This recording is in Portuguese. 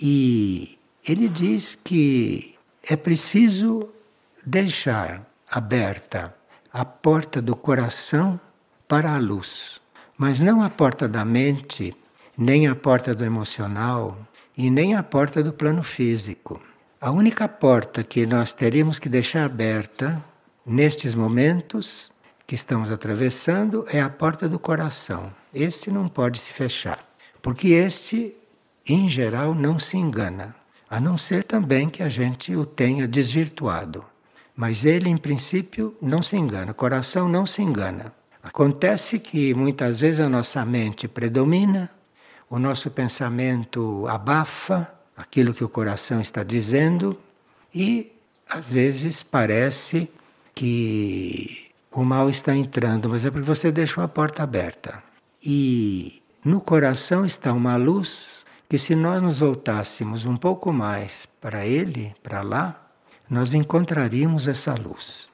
E ele diz que é preciso deixar aberta a porta do coração para a luz, mas não a porta da mente, nem a porta do emocional e nem a porta do plano físico. A única porta que nós teríamos que deixar aberta nestes momentos que estamos atravessando é a porta do coração. Este não pode se fechar, porque este em geral, não se engana, a não ser também que a gente o tenha desvirtuado. Mas ele, em princípio, não se engana, o coração não se engana. Acontece que muitas vezes a nossa mente predomina, o nosso pensamento abafa aquilo que o coração está dizendo e às vezes parece que o mal está entrando, mas é porque você deixou a porta aberta. E no coração está uma luz que se nós nos voltássemos um pouco mais para ele, para lá, nós encontraríamos essa luz.